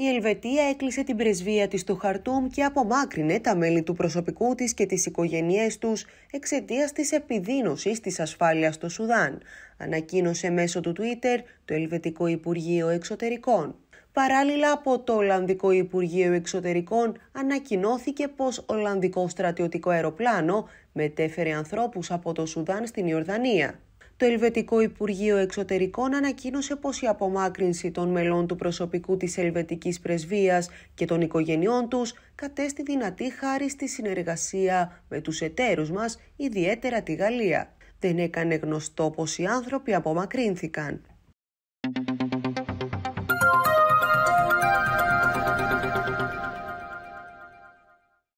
η Ελβετία έκλεισε την πρεσβεία της στο Χαρτούμ και απομάκρυνε τα μέλη του προσωπικού της και τις οικογένειές τους εξαιτίας της επιδείνωσης της ασφάλειας στο Σουδάν, ανακοίνωσε μέσω του Twitter το Ελβετικό Υπουργείο Εξωτερικών. Παράλληλα από το Ολλανδικό Υπουργείο Εξωτερικών ανακοινώθηκε πως Ολλανδικό στρατιωτικό αεροπλάνο μετέφερε ανθρώπους από το Σουδάν στην Ιορδανία. Το Ελβετικό Υπουργείο Εξωτερικών ανακοίνωσε πως η απομάκρυνση των μελών του προσωπικού της Ελβετικής Πρεσβείας και των οικογενειών τους κατέστη δυνατή χάρη στη συνεργασία με τους εταίρους μας, ιδιαίτερα τη Γαλλία. Δεν έκανε γνωστό πως οι άνθρωποι απομακρύνθηκαν.